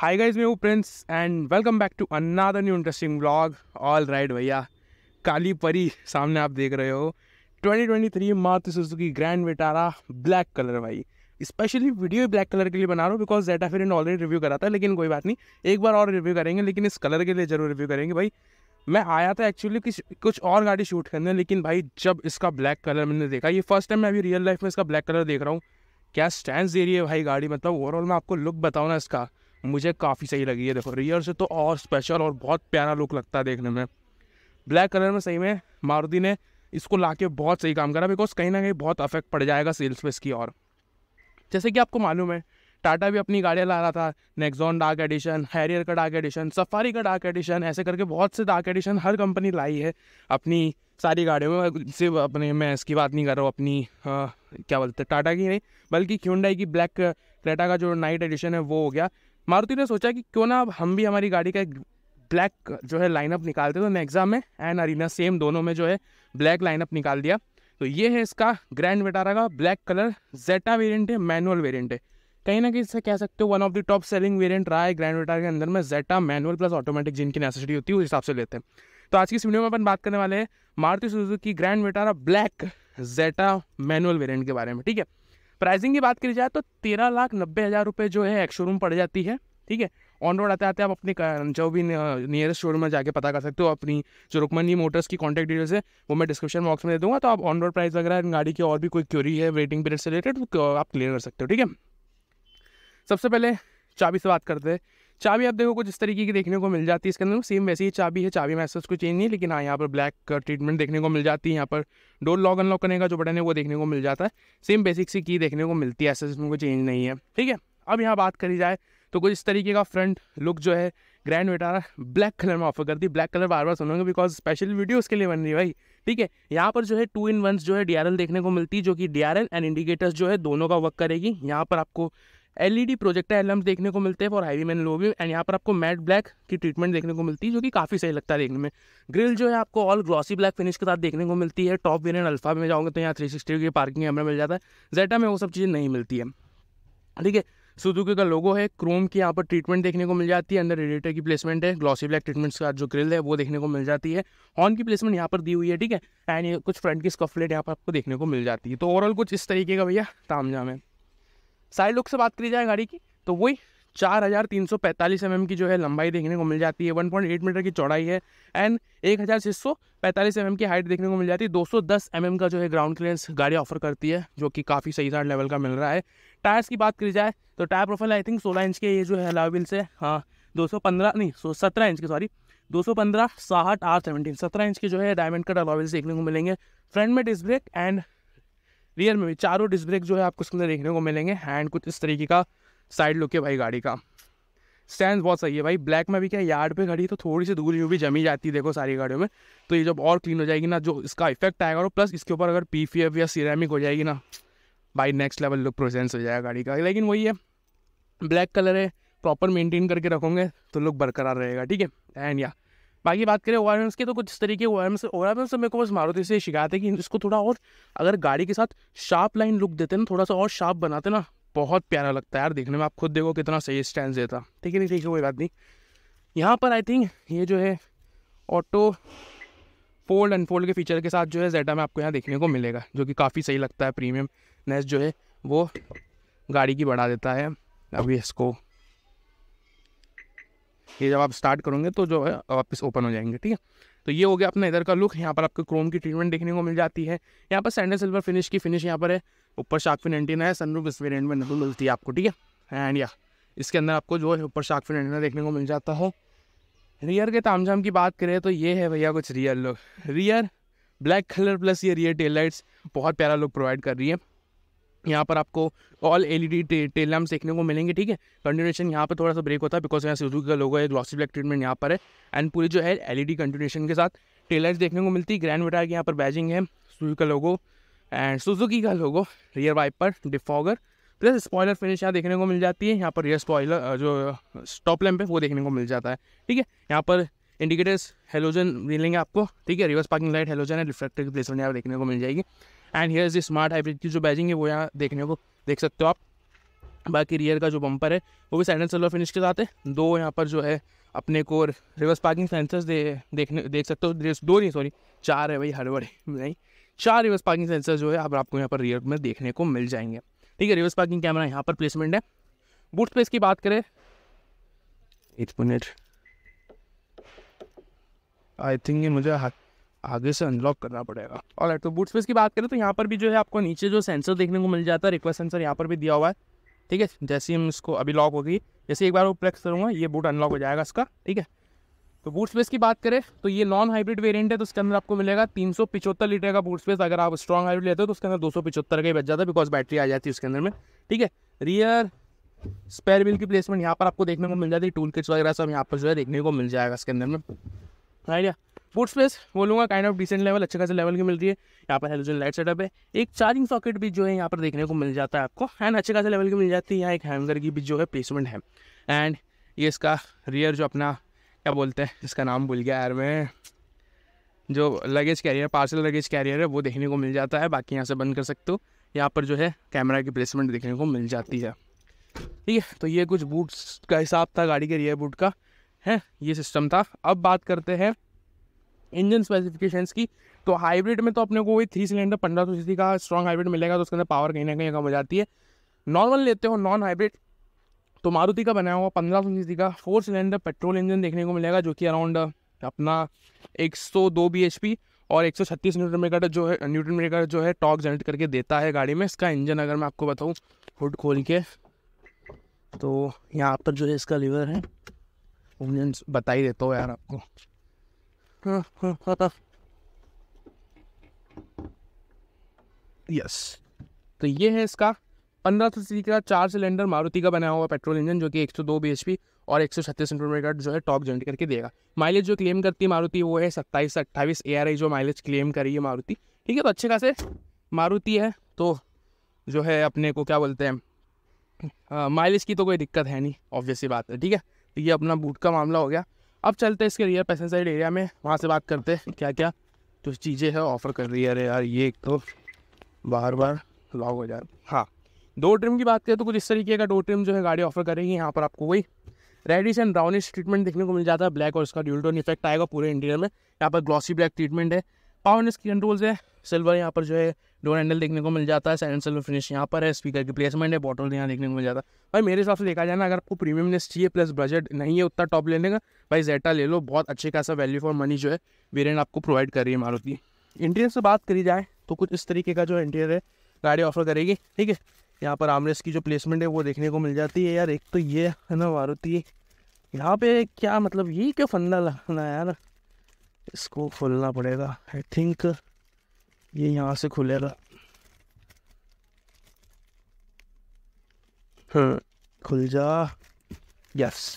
हाय guys मैं हूँ Prince and welcome back to another new interesting vlog all right भैया काली परी सामने आप देख रहे हो 2023 Maruti Suzuki Grand Vitara black colour भाई स्पेशली वीडियो ब्लैक कलर के लिए बना रहा हूँ बिकॉज डेटा फिर ऑलरेडी रिव्यू करा था लेकिन कोई बात नहीं एक बार और रिव्यू करेंगे लेकिन इस कलर के लिए ज़रूर रिव्यू करेंगे भाई मैं आया था एक्चुअली कुछ कुछ और गाड़ी शूट करने लेकिन भाई जब इसका ब्लैक कलर मैंने देखा ये फर्स्ट टाइम मैं अभी रियल लाइफ में इसका ब्लैक कलर देख रहा हूँ क्या स्टैंड दे रही है भाई गाड़ी मतलब ओवरऑल मैं आपको लुक बताऊँ ना इसका मुझे काफ़ी सही लगी है देखो रियर से तो और स्पेशल और बहुत प्यारा लुक लगता है देखने में ब्लैक कलर में सही में मारुति ने इसको ला के बहुत सही काम करा बिकॉज कहीं ना कहीं बहुत अफेक्ट पड़ जाएगा सेल्स पे इसकी और जैसे कि आपको मालूम है टाटा भी अपनी गाड़ियाँ ला रहा था नेक्जॉन डार्क एडिशन हैरियर का डार्क एडिशन सफारी का डार्क एडिशन ऐसे करके बहुत से डार्क एडिशन हर कंपनी लाई है अपनी सारी गाड़ियों में सिर्फ अपने मैं इसकी बात नहीं कर रहा हूँ अपनी आ, क्या बोलते हैं टाटा की नहीं बल्कि क्यूंडाई की ब्लैक क्रेटा का जो नाइट एडिशन है वो हो गया मारुति ने सोचा कि क्यों ना अब हम भी हमारी गाड़ी का एक ब्लैक जो है लाइनअप निकालते तो नेक्जा में एंड अरीना सेम दोनों में जो है ब्लैक लाइनअप निकाल दिया तो ये है इसका ग्रैंड विटारा का ब्लैक कलर जेटा वेरियंट है मैनुअल वेरियंट है कहीं ना कहीं इससे कह सकते हो one of the top selling variant रहा है ग्रैंड विटारा के अंदर में जेटा मैनुअल प्लस ऑटोमेटिक जिनकी नेसेसिटी होती है उस हिसाब से लेते हैं तो आज की इस वीडियो में अपन बात करने वाले हैं Maruti Suzuki Grand Vitara black Zeta manual variant के बारे में ठीक है प्राइसिंग की बात करी जाए तो तेरह लाख नब्बे हज़ार रुपये जो है एक शोरूम पड़ जाती है ठीक है ऑन रोड आते आते आप अपने जो भी नियरेस्ट शोरूम में जाके पता कर सकते हो अपनी जो रुकमनी मोटर्स की कॉन्टैक्ट डिटेल्स है वो मैं डिस्क्रिप्शन बॉक्स में दे दूँगा तो आप ऑन रोड प्राइस वगैरह गाड़ी की और भी कोई क्यूरी है वेटिंग पीरियड से रिलेटेड तो आप क्लियर कर सकते हो ठीक है सबसे पहले चाबी से बात करते हैं चाबी आप देखो कुछ इस तरीके की देखने को मिल जाती है इसके अंदर सेम वैसी ही चाबी है चाबी में ऐसा चेंज नहीं है लेकिन हाँ यहाँ पर ब्लैक ट्रीटमेंट देखने को मिल जाती है यहाँ पर डोर लॉक अनलॉक करने का जो बटन है वो देखने को मिल जाता है सेम बेसिक सी की देखने को मिलती है ऐसे इसमें कोई चेंज नहीं है ठीक है अब यहाँ बात करी जाए तो कुछ इस तरीके का फ्रंट लुक जो है ग्रैंड वेटारा ब्लैक कलर में ऑफर करती है ब्लैक कलर बार बार सुनोगे बिकॉज स्पेशल वीडियो उसके लिए बन रही है भाई ठीक है यहाँ पर जो है टू इन वंस जो है डी देखने को मिलती है जो कि डी एंड इंडिकेटर्स जो है दोनों का वर्क करेगी यहाँ पर आपको एल ई डी प्रोजेक्टर एलम्स देखने को मिलते हैं फॉर हाईवी मैन लोबी एंड यहाँ पर आपको मैट ब्लैक की ट्रीटमेंट देखने को मिलती है जो कि काफ़ी सही लगता है देखने में ग्रिल जो है आपको ऑल ग्लॉसी ब्लैक फिनिश के साथ देखने को मिलती है टॉप एंड अल्फा में जाओगे तो यहाँ थ्री सिक्सटी की पार्किंग कैमरा मिल जाता है जेटा में वो सब चीज़ें नहीं मिलती है ठीक है सुजुकी का लोगो है क्रोम की यहाँ पर ट्रीटमेंट देखने को मिल जाती है अंदर रेडिएटर की प्लेसमेंट है ग्लॉसी ब्लैक ट्रीटमेंट्स का जो ग्रिल है वो देखने को मिल जाती है हॉर्न की प्लेसमेंट यहाँ पर दी हुई है ठीक है एंड कुछ फ्रंट की स्कफलेट यहाँ पर आपको देखने को मिल जाती है तो ओवरऑल कुछ इस तरीके का भैया तामझाम है साइड लुक से बात करी जाए गाड़ी की तो वही चार हज़ार तीन सौ पैंतालीस एम एम की जो है लंबाई देखने को मिल जाती है वन पॉइंट एट मीटर की चौड़ाई है एंड एक हज़ार छः सौ पैंतालीस एम एम की हाइट देखने को मिल जाती है दो सौ दस एम एम का जो है ग्राउंड क्लियरेंस गाड़ी ऑफर करती है जो कि काफ़ी सही साठ लेवल का मिल रहा है टायर्स की बात करी जाए तो टायर प्रोफाइल आई थिंक सोलह इंच के ये जो है अलाविल से हाँ दो सौ पंद्रह नहीं सो सत्रह इंच के सॉरी दो सौ पंद्रह साठ आर सेवेंटीन सत्रह इंच के जो है डायमंड कट अलावेबल्स देखने को मिलेंगे फ्रंट में डिस्क ब्रेक एंड रियर में भी चारों डिस्क ब्रेक जो है आपको इसके अंदर देखने को मिलेंगे एंड कुछ इस तरीके का साइड लुक है भाई गाड़ी का स्टैंड बहुत सही है भाई ब्लैक में भी क्या यार्ड पे खड़ी तो थोड़ी सी धूल यूँ भी जमी जाती है देखो सारी गाड़ियों में तो ये जब और क्लीन हो जाएगी ना जो इसका इफेक्ट आएगा और प्लस इसके ऊपर अगर पी या सीरामिक हो जाएगी ना भाई नेक्स्ट लेवल लुक प्रेजेंस हो जाएगा गाड़ी का लेकिन वही है ब्लैक कलर है प्रॉपर मेंटेन करके रखोगे तो लुक बरकरार रहेगा ठीक है एंड या बाकी बात करें ओ की तो कुछ इस तरीके ओ आर ओ मेरे को बस मारुति से शिकायत है कि इसको थोड़ा और अगर गाड़ी के साथ शार्प लाइन लुक देते ना थोड़ा सा और शार्प बनाते ना बहुत प्यारा लगता है यार देखने में आप खुद देखो कितना सही स्टैंड देता ठीक है नहीं ठीक है कोई बात नहीं यहाँ पर आई थिंक ये जो है ऑटो फोल्ड अनफोल्ड के फीचर के साथ जो है जेटा में आपको यहाँ देखने को मिलेगा जो कि काफ़ी सही लगता है प्रीमियम नेस जो है वो गाड़ी की बढ़ा देता है अभी इसको ये जब आप स्टार्ट करोगे तो जो है वापस ओपन हो जाएंगे ठीक है तो ये हो गया अपना इधर का लुक यहाँ पर आपको क्रोम की ट्रीटमेंट देखने को मिल जाती है यहाँ पर सैंडल सिल्वर फिनिश की फिनिश यहाँ पर है ऊपर शार्कफिन एंटीना है सनरूफ इस वेरियंट में नहीं मिलती है आपको ठीक है एंड या इसके अंदर आपको जो है ऊपर शार्कफिन एंटीना देखने को मिल जाता है रियर के तामझाम की बात करें तो ये है भैया कुछ rear look rear black colour plus ये रियर टेल लाइट्स बहुत प्यारा लुक प्रोवाइड कर रही है यहाँ पर आपको all L E D tail lamp देखने को मिलेंगे ठीक है कंटिन्यूशन यहाँ पर थोड़ा सा ब्रेक होता है बिकॉज यहाँ सुजुकी का लोगो है ग्लॉसी ब्लैक ट्रीटमेंट यहाँ पर है एंड पूरी जो है एल ई डी कंटिन्यूशन के साथ टेल लाइट्स देखने को मिलती है ग्रैंड विटार की यहाँ पर बैजिंग है सुजुकी का लोगो एंड सुजुकी का logo rear wiper defogger plus spoiler finish यहाँ देखने को मिल जाती है यहाँ पर रियर स्पॉयलर जो स्टॉप लैम्प है वो देखने को मिल जाता है ठीक है यहाँ पर इंडिकेटर्स हेलोजन मिलेंगे आपको ठीक है रिवर्स पार्किंग लाइट हेलोजन है रिफ्लेक्टर की प्लेसमेंट यहाँ देखने को मिल जाएगी and here is smart hybrid की जो बैजिंग है वो यहाँ देखने को देख सकते हो आप बाकी रियर का जो बम्पर है वो भी सैंडल सलवर फिनिश के साथ है दो यहाँ पर जो है अपने को रिवर्स पार्किंग सेंसर्स दे देखने देख सकते हो दो नहीं सॉरी चार है भाई हड़बड़ नहीं चार रिवर्स पार्किंग सेंसर जो है अब आपको यहाँ पर रियर में देखने को मिल जाएंगे ठीक है रिवर्स पार्किंग कैमरा यहाँ पर प्लेसमेंट है बूट स्पेस की बात करें एक मिनट आई थिंक ये मुझे आगे से अनलॉक करना पड़ेगा और तो बूट स्पेस की बात करें तो यहाँ पर भी जो है आपको नीचे जो सेंसर देखने को मिल जाता है रिक्वेस्ट सेंसर यहाँ पर भी दिया हुआ है ठीक है जैसे हम इसको अभी लॉक होगी जैसे एक बार वो प्लेक्स करूँगा ये बूट अनलॉक हो जाएगा इसका ठीक है तो बूट स्पेस की बात करें तो ये नॉन हाइब्रिड वेरिएंट है तो उसके अंदर आपको मिलेगा तीन सौ पिछहत्तर लीटर का बूट स्पेस अगर आप स्ट्रॉन्ग हाइब्रिड लेते हो तो उसके अंदर दो सौ पिछहत्तर का ही बच जाता है बिकॉज बैटरी आ जाती है उसके अंदर में ठीक है रियर स्पेयर व्हील की प्लेसमेंट यहाँ पर आपको देखने को मिल जाती है टूल किट्स वगैरह सब यहाँ पर जो है देखने को मिल जाएगा इसके अंदर में आइडिया बूट स्पेस बोलूँगा काइंड ऑफ डिसेंट लेवल अच्छे खासे लेवल की मिल रही है यहाँ पर हेलोजन लाइट सेटअप है एक चार्जिंग सॉकेट भी जो है यहाँ पर देखने को मिल जाता है आपको एंड अच्छे खासे लेवल की मिल जाती है यहाँ एक हैंगर की भी जो है प्लेसमेंट है एंड ये इसका रियर जो अपना क्या बोलते हैं जिसका नाम भूल गया यार मैं जो luggage carrier parcel luggage carrier है वो देखने को मिल जाता है बाकी यहाँ से बंद कर सकते हो यहाँ पर जो है कैमरा की प्लेसमेंट देखने को मिल जाती है ठीक है तो ये कुछ बूट्स का हिसाब था गाड़ी के रियर बूट का है ये सिस्टम था अब बात करते हैं इंजन स्पेसिफिकेशंस की तो हाइब्रिड में तो अपने को वही थ्री सिलेंडर पंद्रह सौ सी का स्ट्रॉन्ग हाइब्रिड मिलेगा तो उसके अंदर पावर कहीं ना कहीं कम हो जाती है नॉर्मल लेते हो नॉन हाइब्रिड तो मारुति का बनाया हुआ पंद्रह सौ सी का फोर सिलेंडर पेट्रोल इंजन देखने को मिलेगा जो कि अराउंड अपना एक सौ दो बी एच पी और एक सौ छत्तीस न्यूटन मीटर जो है न्यूटन मीटर जो है टॉक जनरेट करके देता है गाड़ी में इसका इंजन अगर मैं आपको बताऊँ हुड खोल के तो यहाँ पर जो है इसका लीवर है इंजन बता ही देता हूँ यार आपको हाँ हाँ यस हाँ, हाँ। तो ये है इसका पंद्रह सौ सी का चार सिलेंडर मारुति का बनाया हुआ पेट्रोल इंजन जो कि एक सौ दो बी एच पी और एक सौ छत्तीस का जो है टॉप जनरेट करके देगा माइलेज जो क्लेम करती है मारुति वो है सत्ताईस से अट्ठाईस ए आर आई जो माइलेज क्लेम करी है मारुति ठीक है तो अच्छे खासे मारुति है तो जो है अपने को क्या बोलते हैं माइलेज की तो कोई दिक्कत है नहीं ऑब्वियसली बात है ठीक है तो ये अपना बूट का मामला हो गया अब चलते हैं इसके रियर पैसेंजर साइड एरिया में वहाँ से बात करते हैं क्या क्या कुछ चीज़ें हैं ऑफ़र कर रही है अरे यार ये एक तो बार बार लॉक हो जाए हाँ डोर ट्रिम की बात करें तो कुछ इस तरीके का दो ट्रिम जो है गाड़ी ऑफर करेगी यहाँ पर आपको वही रेडिश एंड ब्राउनिश ट्रीटमेंट देखने को मिल जाता है ब्लैक और इसका ड्यूल्टोन इफेक्ट आएगा पूरे इंटीरियर में यहाँ पर ग्लॉसी ब्लैक ट्रीटमेंट है पावर स्क्रीन कंट्रोल्स है सिल्वर यहाँ पर जो है डोर हैंडल देखने को मिल जाता है सैन सिल्वर फिनिश यहाँ पर है स्पीकर की प्लेसमेंट है बॉटल यहाँ देखने को मिल जाता है भाई मेरे हिसाब से देखा जाए ना अगर आपको प्रीमियमनेस चाहिए प्लस बजट नहीं है उतना टॉप लेने का भाई जेटा ले लो बहुत अच्छे खासा वैल्यू फॉर मनी जो है वेरियंट आपको प्रोवाइड कर रही है मारुति इंटीरियर से बात करी जाए तो कुछ इस तरीके का जो इंटीरियर है गाड़ी ऑफर करेगी ठीक है यहाँ पर आमरेस की जो प्लेसमेंट है वो देखने को मिल जाती है यार एक तो ये है ना मारुति यहाँ पे क्या मतलब ये क्या फंदा लगाना यार इसको खोलना पड़ेगा आई थिंक ये यहाँ से खुलेगा हाँ खुल जा यस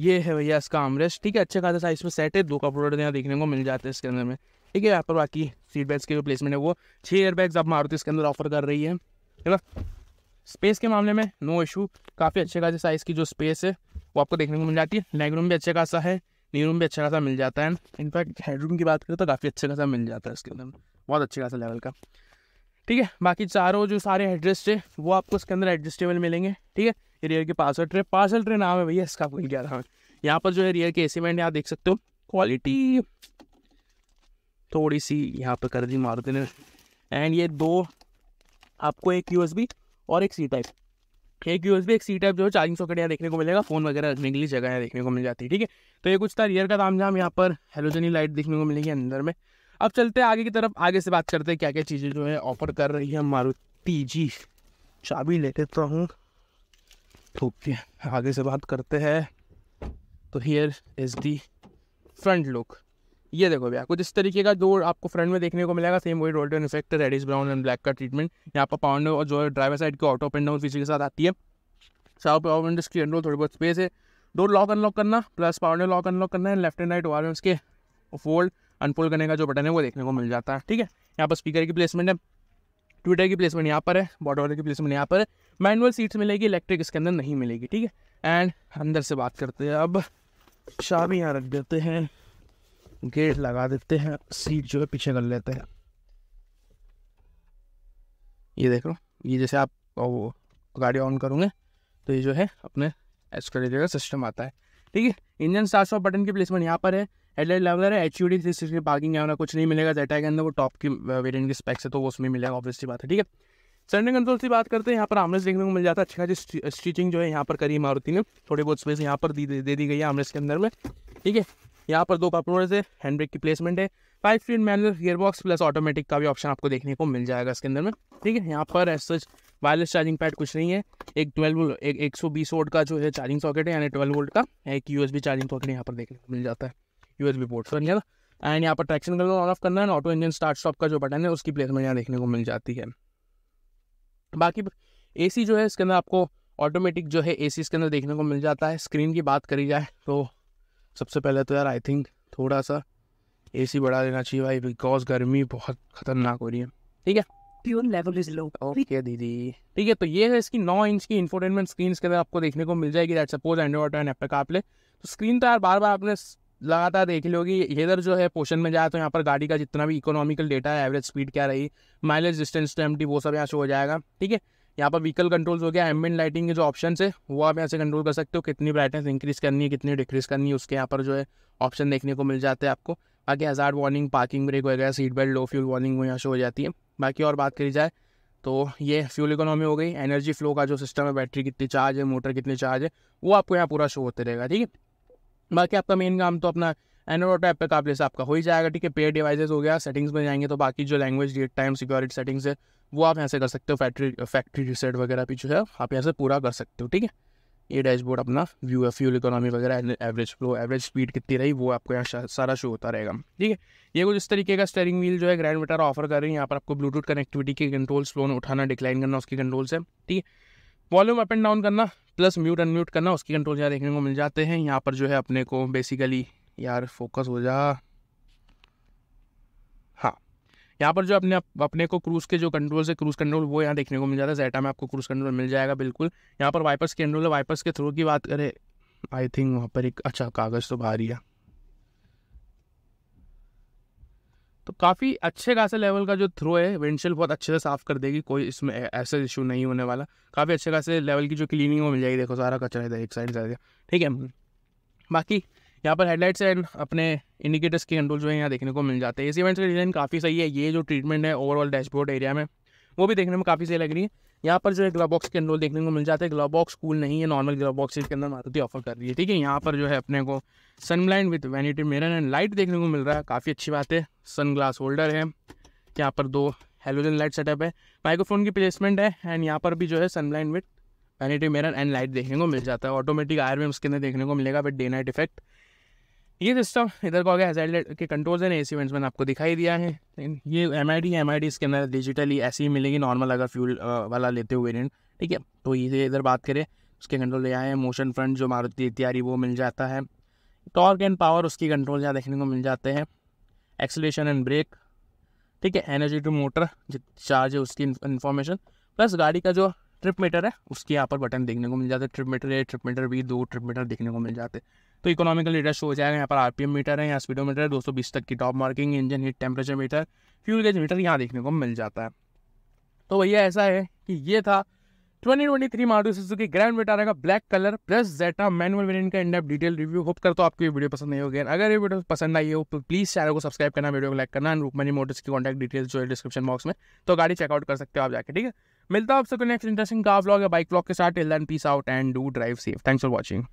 ये है भैया इसका आमरेस ठीक है अच्छे खासा साइज में सेट है दो का प्रोडक्ट यहाँ देखने को मिल जाते हैं इसके अंदर में ठीक है यहाँ पर बाकी सीट बैग्स के जो प्लेसमेंट है वो छः एयर बैग्स आप मारुति इसके अंदर ऑफर कर रही है है ना स्पेस के मामले में नो इशू काफ़ी अच्छे खासे साइज़ की जो स्पेस है वो आपको देखने को मिल जाती है लेग रूम भी अच्छा खासा है नी रूम भी अच्छा खासा मिल जाता है इनफैक्ट हेडरूम की बात करें तो काफ़ी अच्छा खासा मिल जाता है इसके अंदर बहुत अच्छे खासा लेवल का ठीक है बाकी चारों जो सारे एड्रेस्ट है वो आपको इसके अंदर एडजस्टेबल मिलेंगे ठीक है रियर के पार्सल ट्रे पार्सल ट्रे नाम है भैया इसका आपको क्या था यहाँ पर जो है रियर के ए सी आप देख सकते हो क्वालिटी थोड़ी सी यहाँ पर कर दी मारुति ने एंड ये दो आपको एक यू और एक सी टाइप एक यू एक सी टाइप जो है चार्जिंग सॉकेट यहाँ देखने को मिलेगा फ़ोन वगैरह रखने के लिए जगह यहाँ देखने को मिल जाती है ठीक है तो ये कुछ था रियर का दाम जाम यहाँ पर हेलोजनी लाइट देखने को मिलेगी अंदर में अब चलते हैं आगे की तरफ आगे से बात करते हैं क्या क्या चीज़ें जो है ऑफर कर रही है मारुति जी चाबी ले लेता हूँ ओके आगे से बात करते हैं तो here is the front look ये देखो भैया कुछ इस तरीके का जो आपको फ्रंट में देखने को मिलेगा सेम वही रोल्टन effect red is brown and black का ट्रीटमेंट यहाँ पर पाउंड और जो है ड्राइवर साइड की ऑटो पेंडाउन डाउन फीचर के साथ आती है साउथ पावर विंडो स्क्रीन रोल थोड़ी बहुत स्पेस है डोर लॉक अनलॉक करना प्लस पावर लॉक अनलॉक करना है लेफ्ट एंड राइट वाले उसके फोल्ड अनफोल्ड करने का जो बटन है वो देखने को मिल जाता है ठीक है यहाँ पर स्पीकर की प्लेसमेंट है ट्विटर की प्लेसमेंट यहाँ पर है बॉटल वाले की प्लेसमेंट यहाँ पर है मैनुअल सीट्स मिलेगी इलेक्ट्रिक इसके अंदर नहीं मिलेगी ठीक है एंड अंदर से बात करते हैं अब शाम यहाँ रख देते हैं गेट लगा देते हैं सीट जो है पीछे कर लेते हैं ये देख लो ये जैसे आप वो गाड़ी ऑन करोगे तो ये जो है अपने एस्कोरेटर का सिस्टम आता है ठीक है इंजन स्टार्ट सौ बटन की प्लेसमेंट यहाँ पर है हेडलाइट रहा है H U D C sixty parking है कुछ नहीं मिलेगा जेटा के अंदर वो टॉप की वेरियंट uh, की स्पेक्स है तो वो उसमें मिलेगा ऑब्वियसली बात है ठीक है स्टैंडिंग कंट्रोल से बात करते हैं यहाँ पर आमलेस देखने को मिल जाता है अच्छी खासी स्टिचिंग जो है यहाँ पर करी मारुति ने थोड़ी बहुत स्पेस यहाँ पर दे दी गई है आमलेस के अंदर में ठीक है यहाँ पर दो कपड़ों से हैंड ब्रेक की प्लेसमेंट है five speed manual gearbox plus automatic का भी ऑप्शन आपको देखने को मिल जाएगा इसके अंदर में ठीक है यहाँ पर as such wireless charging pad कुछ नहीं है एक ट्वेल्व एक एक सौ बीस वोट का जो है चार्जिंग सॉकेट है यानी ट्वेल्व वोल्ट का एक यू चार्जिंग सॉकेट यहाँ पर देखने को मिल जाता है U S B port sir and यहाँ पर ट्रैक्शन कलर ऑन ऑफ करना है ऑटो इंजन स्टार्ट स्टॉप का जो बटन है उसकी प्लेसमेंट यहाँ देखने को मिल जाती है बाकी ए जो है इसके अंदर आपको ऑटोमेटिक जो है ए इसके अंदर देखने को मिल जाता है स्क्रीन की बात करी जाए तो सबसे पहले तो यार आई थिंक थोड़ा सा एसी बढ़ा देना चाहिए भाई बिकॉज गर्मी बहुत खतरनाक हो रही है ठीक है प्योर लेवल इज लो ओके दीदी ठीक है तो ये है इसकी नौ इंच की इंफोटेनमेंट स्क्रीन के अंदर आपको देखने को मिल जाएगी that supports Android and Apple का तो स्क्रीन तो यार बार बार आपने लगातार देख ली होगी इधर जो है पोर्शन में जाए तो यहाँ पर गाड़ी का जितना भी इकोनॉमिकल डेटा है एवरेज स्पीड क्या रही माइलेज डिस्टेंस टू एम वो सब यहाँ शो हो जाएगा ठीक है यहाँ पर व्हीकल कंट्रोल्स हो गया एम्बियन लाइटिंग के जो ऑप्शन है वो आप यहाँ से कंट्रोल कर सकते हो कितनी ब्राइटनेस इंक्रीज़ करनी है कितनी डिक्रीज़ करनी है उसके यहाँ पर जो है ऑप्शन देखने को मिल जाते हैं आपको बाकी हज़ार वार्निंग पार्किंग ब्रेक वगैरह seat belt low fuel warning वो यहाँ शो हो जाती है बाकी और बात करी जाए तो ये फ्यूल इकोनॉमी हो गई एनर्जी फ्लो का जो सिस्टम है बैटरी कितनी चार्ज है मोटर कितनी चार्ज है वो आपको यहाँ पूरा शो होते रहेगा ठीक है बाकी आपका मेन काम तो अपना एंड्रॉइड ऐप पे काफ़ी आपका हो ही जाएगा ठीक है पेड डिवाइसेस हो गया सेटिंग्स में जाएंगे तो बाकी जो language date time security settings है वो आप यहाँ से कर सकते हो फैक्ट्री फैक्ट्री रिसेट वगैरह भी जो है आप यहाँ से पूरा कर सकते हो ठीक है ये डैशबोर्ड अपना व्यू है फ्यूल इकोनॉमी वगैरह एवरेज फ्लो एवरेज स्पीड कितनी रही वो आपको यहाँ सारा शो होता रहेगा ठीक है ये कुछ इस तरीके का स्टेयरिंग व्हील जो है ग्रैंड विटारा ऑफर कर रही है यहाँ पर आपको ब्लूटूथ कनेक्टिविटी के कंट्रोल्स फोन उठाना डिक्लाइन करना उसके कंट्रोल से ठीक है वॉल्यूम अप एंड डाउन करना प्लस म्यूट अनम्यूट करना उसके कंट्रोल यहाँ देखने को मिल जाते हैं यहाँ पर जो है अपने को बेसिकली यार फोकस हो जा यहाँ पर जो अपने अपने को क्रूज़ के जो कंट्रोल से क्रूज़ कंट्रोल वो यहाँ देखने को मिल जाता है जैटा में आपको क्रूज़ कंट्रोल मिल जाएगा बिल्कुल यहाँ पर वाइपर्स कंट्रोल है वाइपर्स के थ्रू की बात करें आई थिंक वहाँ पर एक अच्छा कागज़ तो भारी है तो काफ़ी अच्छे खासे लेवल का जो थ्रो है विंडशील्ड बहुत अच्छे से साफ़ कर देगी कोई इसमें ऐसा इशू नहीं होने वाला काफ़ी अच्छे खासे लेवल की जो क्लीनिंग वो मिल जाएगी देखो सारा कचरा इधर एक साइड जाएगा ठीक है बाकी यहाँ पर हेडलाइट्स एंड अपने इंडिकेटर्स के कंट्रोल जो है यहाँ देखने को मिल जाते हैं इस इवेंट्स का डिज़ाइन काफ़ी सही है ये जो ट्रीटमेंट है ओवरऑल डैशबोर्ड एरिया में वो भी देखने में काफ़ी सही लग रही है यहाँ पर जो है ग्लब बॉक्स के कंट्रोल देखने को मिल जाता है ग्लब बॉक्स कूल नहीं है नॉर्मल ग्लब बॉक्स इसके अंदर मारुति ऑफर कर रही है ठीक है यहाँ पर जो है अपने को sunblind with vanity mirror and light देखने को मिल रहा है काफ़ी अच्छी बात है सन ग्लास होल्डर है यहाँ पर दो हेलोजन लाइट सेटअप है माइक्रोफोन की प्लेसमेंट है एंड यहाँ पर भी जो है sunblind with vanity mirror and light देखने को मिल जाता है ऑटोमेटिक आयर में उसके अंदर देखने को मिलेगा विथ डे नाइट इफेक्ट ये सिस्टम इधर का आ गया हेजल्ट के कंट्रोल्स हैं एसी इवेंट्स मैंने आपको दिखाई दिया है ये M I D M I D इसके अंदर डिजिटली ऐसी ही मिलेगी नॉर्मल अगर फ्यूल वाला लेते हुए रेंट ठीक है तो ये इधर बात करें उसके कंट्रोल यहाँ है मोशन फ्रंट जो मारुति तैयारी वो मिल जाता है टॉर्क एंड पावर उसकी कंट्रोल यहाँ देखने को मिल जाते हैं एक्सलेशन एंड ब्रेक ठीक है एनर्जी टू मोटर चार्ज है उसकी इन्फॉर्मेशन प्लस गाड़ी का जो ट्रिप मीटर है उसके यहाँ पर बटन देखने को मिल जाता है trip meter A trip meter B दो ट्रिप मीटर देखने को मिल जाते हैं तो इकोनॉमिकल डेटा शो हो जाएगा यहाँ पर आरपीएम मीटर है यहाँ स्पीडोमीटर है बीस तक की top marking engine heat temperature meter fuel gauge meter यहाँ देखने को मिल जाता है तो भैया ऐसा है कि ये था 2023 मारुति की ग्रैंड विटारा का black colour plus Zeta manual variant का इंडेप डिटेल रिव्यू होप करता तो आपको ये वीडियो पसंद नहीं होगी अगर ये वीडियो पसंद आई हो तो प्लीज़ चैनल को सब्सक्राइब करना वीडियो को लाइक करना एंड रूपमनी मोटर्स की कॉन्टैक्ट डिटेल्स जो है डिस्क्रिप्शन बॉक्स में तो गाड़ी चेकआउट कर सकते हो आप जाकर ठीक है मिलता है आपसे नेक्स्ट इंटरेस्टिंग का ब्लॉग या बाइक ब्लॉग के साथ till then peace out and do drive safe thanks for watching